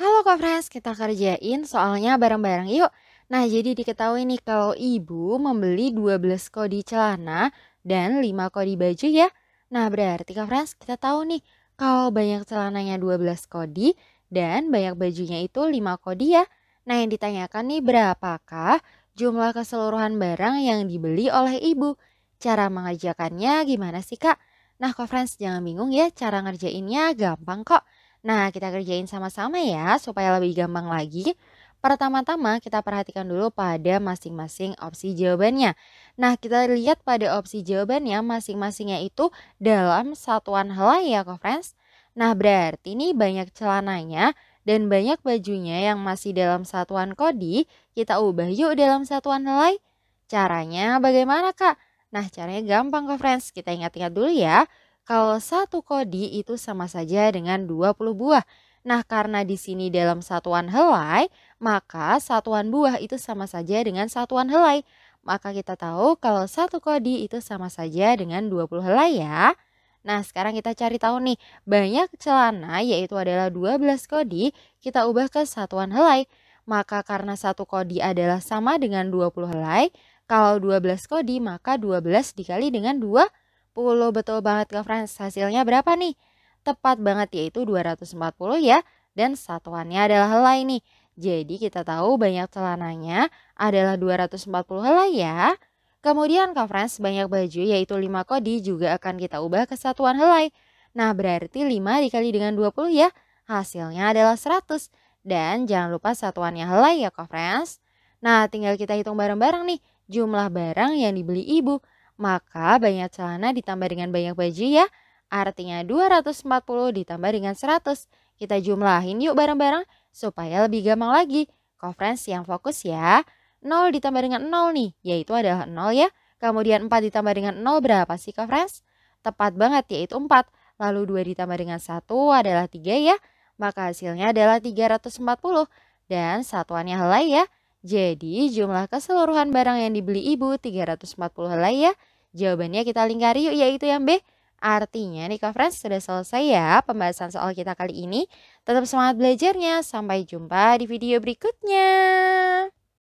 Halo Kak Pres, kita kerjain soalnya bareng-bareng yuk. Nah, jadi diketahui nih kalau ibu membeli 12 kodi celana dan 5 kodi baju ya. Nah, berarti Kak Pres, kita tahu nih kalau banyak celananya 12 kodi dan banyak bajunya itu 5 kodi ya. Nah, yang ditanyakan nih berapakah jumlah keseluruhan barang yang dibeli oleh ibu. Cara mengerjakannya gimana sih Kak? Nah, Kak Frans jangan bingung ya, cara ngerjainnya gampang kok. Nah, kita kerjain sama-sama ya supaya lebih gampang lagi. Pertama-tama kita perhatikan dulu pada masing-masing opsi jawabannya. Nah, kita lihat pada opsi jawabannya masing-masingnya itu dalam satuan helai ya, kok friends. Nah, berarti ini banyak celananya dan banyak bajunya yang masih dalam satuan kodi, kita ubah yuk dalam satuan helai. Caranya bagaimana, Kak? Nah, caranya gampang kok, friends. Kita ingat-ingat dulu ya. Kalau satu kodi itu sama saja dengan 20 buah. Nah, karena di sini dalam satuan helai, maka satuan buah itu sama saja dengan satuan helai. Maka kita tahu kalau satu kodi itu sama saja dengan 20 helai ya. Nah, sekarang kita cari tahu nih, banyak celana yaitu adalah 12 kodi, kita ubah ke satuan helai. Maka karena satu kodi adalah sama dengan 20 helai, kalau 12 kodi maka 12 dikali dengan 2 betul banget ke friends. Hasilnya berapa nih? Tepat banget yaitu 240 ya. Dan satuannya adalah helai nih. Jadi kita tahu banyak celananya adalah 240 helai ya. Kemudian ke friends, banyak baju yaitu 5 kodi juga akan kita ubah ke satuan helai. Nah berarti 5 dikali dengan 20 ya. Hasilnya adalah 100. Dan jangan lupa satuannya helai ya ke friends. Nah tinggal kita hitung bareng-bareng nih jumlah barang yang dibeli ibu. Maka banyak celana ditambah dengan banyak baju ya. Artinya 240 ditambah dengan 100. Kita jumlahin yuk bareng-bareng supaya lebih gampang lagi. Conference yang fokus ya. 0 ditambah dengan 0 nih, yaitu adalah 0 ya. Kemudian 4 ditambah dengan 0 berapa sih conference? Tepat banget yaitu 4. Lalu 2 ditambah dengan 1 adalah 3 ya. Maka hasilnya adalah 340 dan satuannya helai ya. Jadi jumlah keseluruhan barang yang dibeli ibu 340 helai ya. Jawabannya kita lingkari yuk yaitu yang B. Artinya Nika Friends sudah selesai ya pembahasan soal kita kali ini. Tetap semangat belajarnya. Sampai jumpa di video berikutnya.